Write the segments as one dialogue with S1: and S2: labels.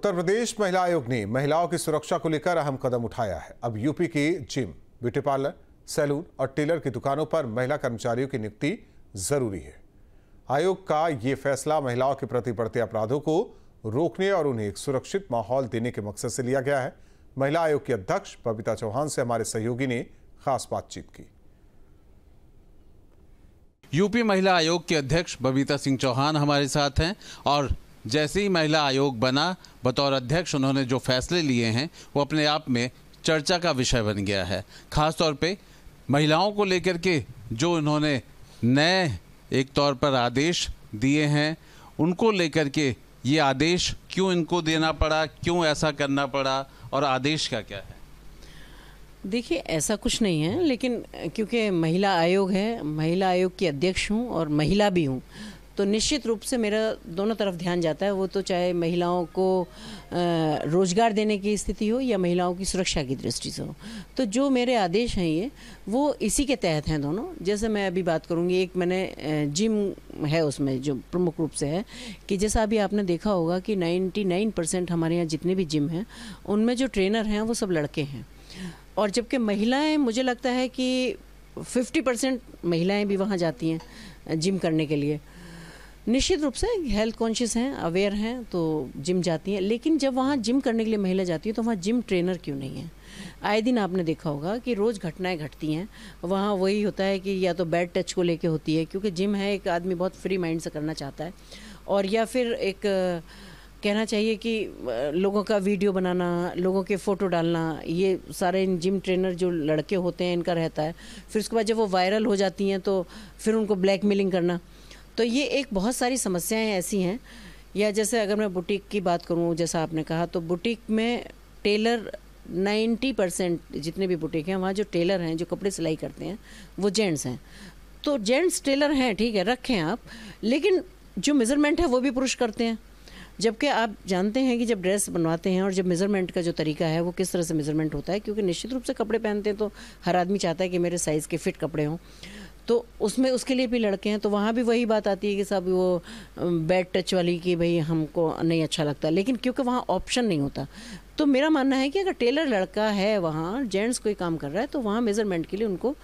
S1: उत्तर प्रदेश महिला आयोग ने महिलाओं की सुरक्षा को लेकर अहम कदम उठाया है अब यूपी के जिम ब्यूटी पार्लर सैलून और टेलर की दुकानों पर महिला कर्मचारियों की नियुक्ति जरूरी है आयोग का ये फैसला महिलाओं के प्रति बढ़ते अपराधों को रोकने और उन्हें एक सुरक्षित माहौल देने के मकसद से लिया गया है महिला आयोग की अध्यक्ष बबीता चौहान से हमारे सहयोगी ने खास बातचीत की यूपी महिला आयोग के अध्यक्ष बबीता सिंह चौहान हमारे साथ हैं और जैसे ही महिला आयोग बना बतौर अध्यक्ष उन्होंने जो फैसले लिए हैं वो अपने आप में चर्चा का विषय बन गया है खासतौर पे महिलाओं को लेकर के जो उन्होंने नए एक तौर पर आदेश दिए हैं उनको लेकर के ये आदेश क्यों इनको देना पड़ा क्यों ऐसा करना पड़ा और आदेश का क्या है
S2: देखिए ऐसा कुछ नहीं है लेकिन क्योंकि महिला आयोग है महिला आयोग की अध्यक्ष हूँ और महिला भी हूँ तो निश्चित रूप से मेरा दोनों तरफ ध्यान जाता है वो तो चाहे महिलाओं को रोज़गार देने की स्थिति हो या महिलाओं की सुरक्षा की दृष्टि से हो तो जो मेरे आदेश हैं ये वो इसी के तहत हैं दोनों जैसे मैं अभी बात करूँगी एक मैंने जिम है उसमें जो प्रमुख रूप से है कि जैसा अभी आपने देखा होगा कि 99 परसेंट हमारे यहाँ जितने भी जिम हैं उनमें जो ट्रेनर हैं वो सब लड़के हैं और जबकि महिलाएँ मुझे लगता है कि फिफ्टी परसेंट महिलाएँ भी वहाँ जाती हैं जिम करने के लिए निश्चित रूप से हेल्थ कॉन्शियस हैं अवेयर हैं तो जिम जाती हैं लेकिन जब वहाँ जिम करने के लिए महिला जाती है तो वहाँ जिम ट्रेनर क्यों नहीं है आए दिन आपने देखा होगा कि रोज़ घटनाएं घटती हैं वहाँ वही होता है कि या तो बैड टच को लेके होती है क्योंकि जिम है एक आदमी बहुत फ्री माइंड से करना चाहता है और या फिर एक कहना चाहिए कि लोगों का वीडियो बनाना लोगों के फ़ोटो डालना ये सारे इन जिम ट्रेनर जो लड़के होते हैं इनका रहता है फिर उसके बाद जब वो वायरल हो जाती हैं तो फिर उनको ब्लैकमेलिंग करना तो ये एक बहुत सारी समस्याएं ऐसी हैं या जैसे अगर मैं बुटीक की बात करूँ जैसा आपने कहा तो बुटीक में टेलर 90 परसेंट जितने भी बुटीक हैं वहाँ जो टेलर हैं जो कपड़े सिलाई करते हैं वो जेंट्स हैं तो जेंट्स टेलर हैं ठीक है रखें आप लेकिन जो मेज़रमेंट है वो भी पुरुष करते हैं जबकि आप जानते हैं कि जब ड्रेस बनवाते हैं और जब मेज़रमेंट का जो तरीका है वो किस तरह से मेज़रमेंट होता है क्योंकि निश्चित रूप से कपड़े पहनते हैं तो हर आदमी चाहता है कि मेरे साइज़ के फिट कपड़े हों तो उसमें उसके लिए भी लड़के हैं तो वहाँ भी वही बात आती है कि साहब वो बैड टच वाली कि भाई हमको नहीं अच्छा लगता लेकिन क्योंकि वहाँ ऑप्शन नहीं होता तो मेरा मानना है कि अगर टेलर लड़का है वहाँ जेंट्स कोई काम कर रहा है तो वहाँ मेज़रमेंट के लिए उनको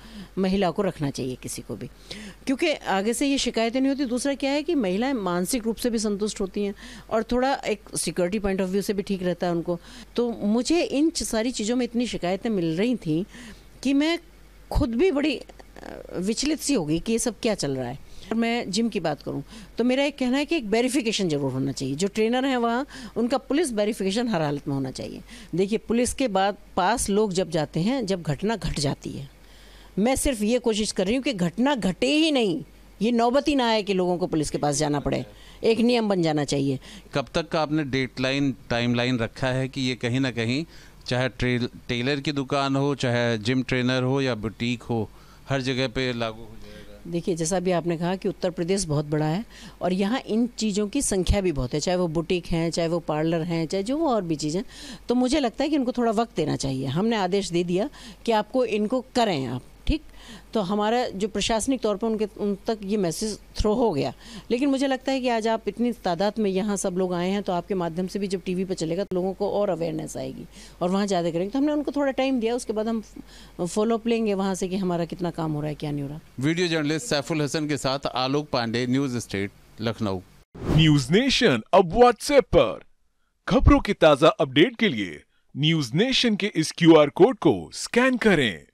S2: महिला को रखना चाहिए किसी को भी क्योंकि आगे से ये शिकायतें नहीं होती दूसरा क्या है कि महिलाएं मानसिक रूप से भी संतुष्ट होती हैं और थोड़ा एक सिक्योरिटी पॉइंट ऑफ व्यू से भी ठीक रहता है उनको तो मुझे इन सारी चीज़ों में इतनी शिकायतें मिल रही थी कि मैं खुद भी बड़ी विचलित सी होगी कि ये सब क्या चल रहा है और मैं जिम की बात करूं तो मेरा एक कहना है कि एक वेरिफिकेशन जरूर होना चाहिए जो ट्रेनर हैं वहाँ उनका पुलिस वेरिफिकेशन हर हालत में होना चाहिए देखिए पुलिस के बाद पास लोग जब जाते हैं जब घटना घट जाती है मैं सिर्फ ये कोशिश कर रही हूँ कि घटना घटे ही नहीं ये नौबत ही ना आए कि लोगों को पुलिस के पास जाना पड़े एक नियम बन जाना चाहिए
S1: कब तक का आपने डेटलाइन टाइमलाइन रखा है कि ये कहीं ना कहीं चाहे टेलर की दुकान हो चाहे जिम ट्रेनर हो या बुटीक हो हर जगह पे लागू हो
S2: जाएगा देखिए जैसा भी आपने कहा कि उत्तर प्रदेश बहुत बड़ा है और यहाँ इन चीज़ों की संख्या भी बहुत है चाहे वो बुटीक हैं चाहे वो पार्लर हैं चाहे जो और भी चीज़ें तो मुझे लगता है कि इनको थोड़ा वक्त देना चाहिए हमने आदेश दे दिया कि आपको इनको करें आप ठीक तो हमारा जो प्रशासनिक तौर पर उनके उन तक ये मैसेज थ्रो हो गया लेकिन मुझे लगता है कि आज आप इतनी तादाद में यहाँ सब लोग आए हैं तो आपके माध्यम से भी जब टीवी पर चलेगा तो लोगों को और अवेयरनेस आएगी और वहाँ ज़्यादा करेंगे तो हमने उनको थोड़ा टाइम दिया उसके बाद हम फॉलोअप लेंगे वहाँ से कि हमारा कितना काम हो रहा है क्या नहीं हो रहा
S1: वीडियो जर्नलिस्ट सैफुल हसन के साथ Alok Pandey news state Lucknow news nation अब व्हाट्सएप पर खबरों की ताजा अपडेट के लिए न्यूज नेशन के इस क्यू कोड को स्कैन करें